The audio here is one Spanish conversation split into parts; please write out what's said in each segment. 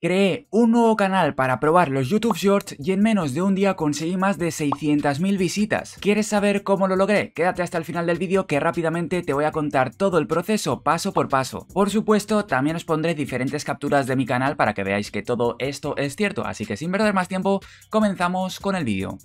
Creé un nuevo canal para probar los YouTube Shorts y en menos de un día conseguí más de 600.000 visitas. ¿Quieres saber cómo lo logré? Quédate hasta el final del vídeo que rápidamente te voy a contar todo el proceso paso por paso. Por supuesto, también os pondré diferentes capturas de mi canal para que veáis que todo esto es cierto, así que sin perder más tiempo, comenzamos con el vídeo.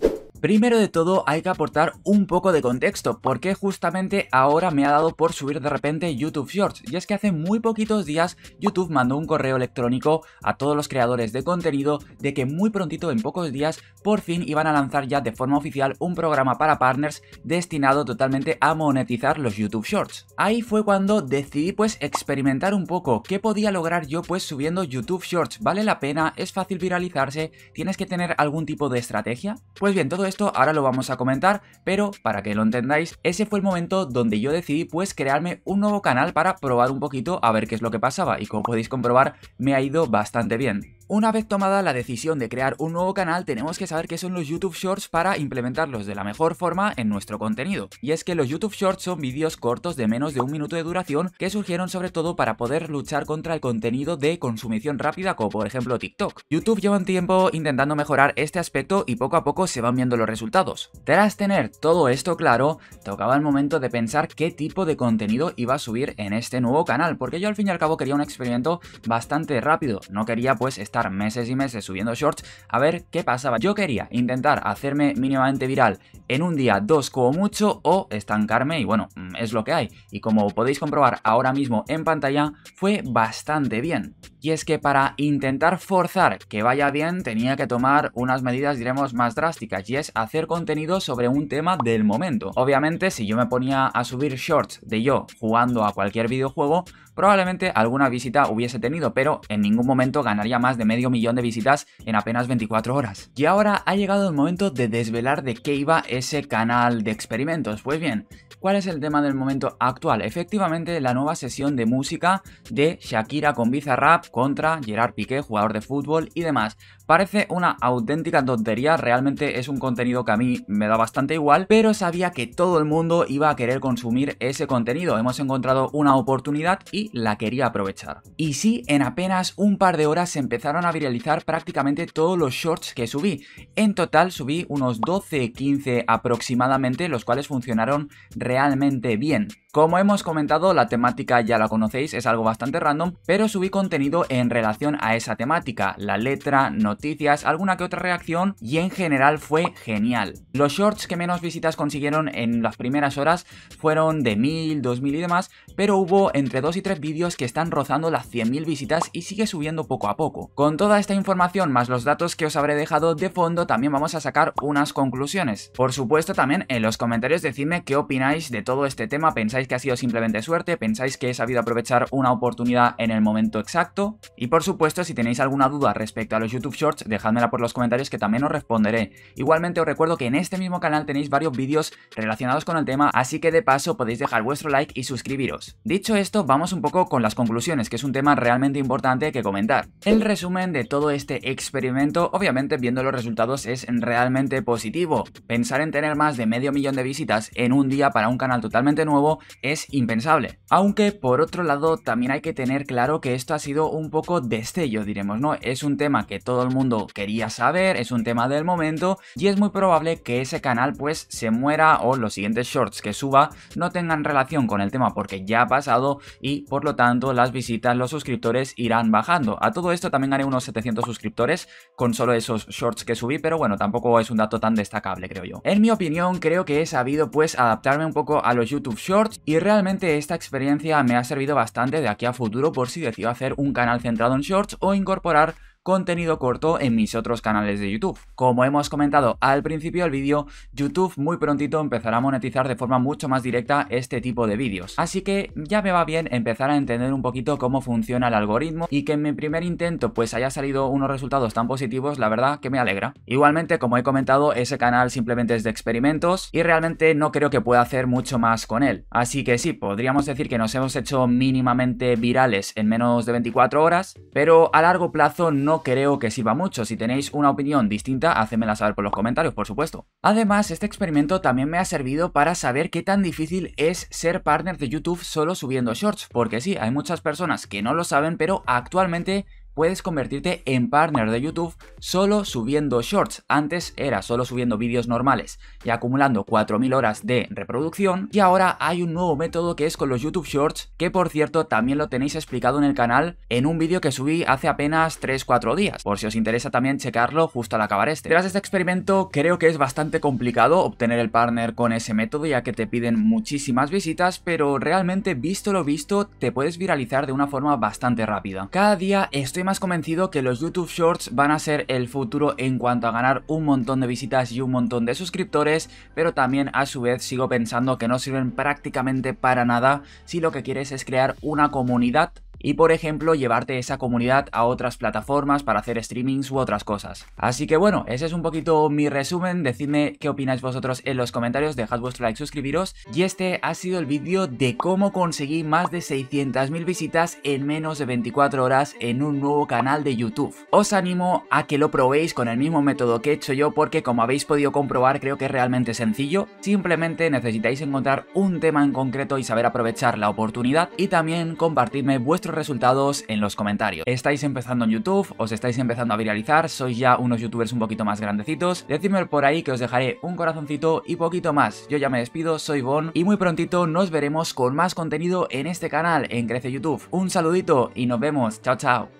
Primero de todo hay que aportar un poco de contexto, porque justamente ahora me ha dado por subir de repente YouTube Shorts, y es que hace muy poquitos días YouTube mandó un correo electrónico a todos los creadores de contenido de que muy prontito, en pocos días, por fin iban a lanzar ya de forma oficial un programa para partners destinado totalmente a monetizar los YouTube Shorts. Ahí fue cuando decidí pues experimentar un poco qué podía lograr yo pues subiendo YouTube Shorts, vale la pena, es fácil viralizarse, tienes que tener algún tipo de estrategia. Pues bien, todo esto esto ahora lo vamos a comentar, pero para que lo entendáis, ese fue el momento donde yo decidí pues crearme un nuevo canal para probar un poquito a ver qué es lo que pasaba y como podéis comprobar me ha ido bastante bien. Una vez tomada la decisión de crear un nuevo canal, tenemos que saber qué son los YouTube Shorts para implementarlos de la mejor forma en nuestro contenido. Y es que los YouTube Shorts son vídeos cortos de menos de un minuto de duración que surgieron sobre todo para poder luchar contra el contenido de consumición rápida como por ejemplo TikTok. YouTube lleva un tiempo intentando mejorar este aspecto y poco a poco se van viendo los resultados. Tras tener todo esto claro, tocaba el momento de pensar qué tipo de contenido iba a subir en este nuevo canal, porque yo al fin y al cabo quería un experimento bastante rápido, no quería pues estar meses y meses subiendo shorts a ver qué pasaba. Yo quería intentar hacerme mínimamente viral en un día, dos como mucho o estancarme y bueno, mm, es lo que hay. Y como podéis comprobar ahora mismo en pantalla, fue bastante bien y es que para intentar forzar que vaya bien tenía que tomar unas medidas diremos más drásticas y es hacer contenido sobre un tema del momento. Obviamente si yo me ponía a subir shorts de yo jugando a cualquier videojuego probablemente alguna visita hubiese tenido pero en ningún momento ganaría más de medio millón de visitas en apenas 24 horas. Y ahora ha llegado el momento de desvelar de qué iba ese canal de experimentos. Pues bien, ¿Cuál es el tema del momento actual? Efectivamente, la nueva sesión de música de Shakira con Bizarrap contra Gerard Piqué, jugador de fútbol y demás. Parece una auténtica tontería, realmente es un contenido que a mí me da bastante igual, pero sabía que todo el mundo iba a querer consumir ese contenido. Hemos encontrado una oportunidad y la quería aprovechar. Y sí, en apenas un par de horas se empezaron a viralizar prácticamente todos los shorts que subí. En total subí unos 12-15 aproximadamente, los cuales funcionaron realmente realmente bien. Como hemos comentado, la temática ya la conocéis, es algo bastante random, pero subí contenido en relación a esa temática, la letra, noticias, alguna que otra reacción y en general fue genial. Los shorts que menos visitas consiguieron en las primeras horas fueron de 1000, 2000 y demás, pero hubo entre 2 y 3 vídeos que están rozando las 100.000 visitas y sigue subiendo poco a poco. Con toda esta información más los datos que os habré dejado de fondo también vamos a sacar unas conclusiones. Por supuesto también en los comentarios decidme qué opináis de todo este tema, pensáis que ha sido simplemente suerte, pensáis que he sabido aprovechar una oportunidad en el momento exacto. Y por supuesto, si tenéis alguna duda respecto a los YouTube Shorts, dejádmela por los comentarios que también os responderé. Igualmente os recuerdo que en este mismo canal tenéis varios vídeos relacionados con el tema, así que de paso podéis dejar vuestro like y suscribiros. Dicho esto, vamos un poco con las conclusiones, que es un tema realmente importante que comentar. El resumen de todo este experimento, obviamente viendo los resultados, es realmente positivo. Pensar en tener más de medio millón de visitas en un día para un canal totalmente nuevo es impensable. Aunque por otro lado también hay que tener claro que esto ha sido un poco destello, diremos, ¿no? Es un tema que todo el mundo quería saber, es un tema del momento y es muy probable que ese canal pues se muera o los siguientes shorts que suba no tengan relación con el tema porque ya ha pasado y por lo tanto las visitas, los suscriptores irán bajando. A todo esto también haré unos 700 suscriptores con solo esos shorts que subí, pero bueno, tampoco es un dato tan destacable creo yo. En mi opinión creo que he sabido pues adaptarme un poco a los YouTube Shorts y realmente esta experiencia me ha servido bastante de aquí a futuro por si decido hacer un canal centrado en shorts o incorporar contenido corto en mis otros canales de YouTube. Como hemos comentado al principio del vídeo, YouTube muy prontito empezará a monetizar de forma mucho más directa este tipo de vídeos. Así que ya me va bien empezar a entender un poquito cómo funciona el algoritmo y que en mi primer intento pues haya salido unos resultados tan positivos, la verdad que me alegra. Igualmente, como he comentado, ese canal simplemente es de experimentos y realmente no creo que pueda hacer mucho más con él. Así que sí, podríamos decir que nos hemos hecho mínimamente virales en menos de 24 horas, pero a largo plazo no creo que sirva mucho. Si tenéis una opinión distinta, hacedmela saber por los comentarios, por supuesto. Además, este experimento también me ha servido para saber qué tan difícil es ser partner de YouTube solo subiendo shorts, porque sí, hay muchas personas que no lo saben, pero actualmente puedes convertirte en partner de YouTube solo subiendo shorts. Antes era solo subiendo vídeos normales y acumulando 4.000 horas de reproducción y ahora hay un nuevo método que es con los YouTube Shorts que por cierto también lo tenéis explicado en el canal en un vídeo que subí hace apenas 3-4 días, por si os interesa también checarlo justo al acabar este. Tras este experimento creo que es bastante complicado obtener el partner con ese método ya que te piden muchísimas visitas, pero realmente visto lo visto te puedes viralizar de una forma bastante rápida. Cada día estoy más convencido que los YouTube Shorts van a ser el futuro en cuanto a ganar un montón de visitas y un montón de suscriptores, pero también a su vez sigo pensando que no sirven prácticamente para nada si lo que quieres es crear una comunidad y por ejemplo llevarte esa comunidad a otras plataformas para hacer streamings u otras cosas. Así que bueno, ese es un poquito mi resumen, decidme qué opináis vosotros en los comentarios, dejad vuestro like, suscribiros y este ha sido el vídeo de cómo conseguí más de 600.000 visitas en menos de 24 horas en un nuevo canal de YouTube. Os animo a que lo probéis con el mismo método que he hecho yo porque como habéis podido comprobar creo que es realmente sencillo, simplemente necesitáis encontrar un tema en concreto y saber aprovechar la oportunidad y también compartirme vuestro resultados en los comentarios. ¿Estáis empezando en YouTube? ¿Os estáis empezando a viralizar? ¿Sois ya unos youtubers un poquito más grandecitos? Decidme por ahí que os dejaré un corazoncito y poquito más. Yo ya me despido, soy Bon y muy prontito nos veremos con más contenido en este canal, en Crece YouTube. Un saludito y nos vemos. Chao, chao.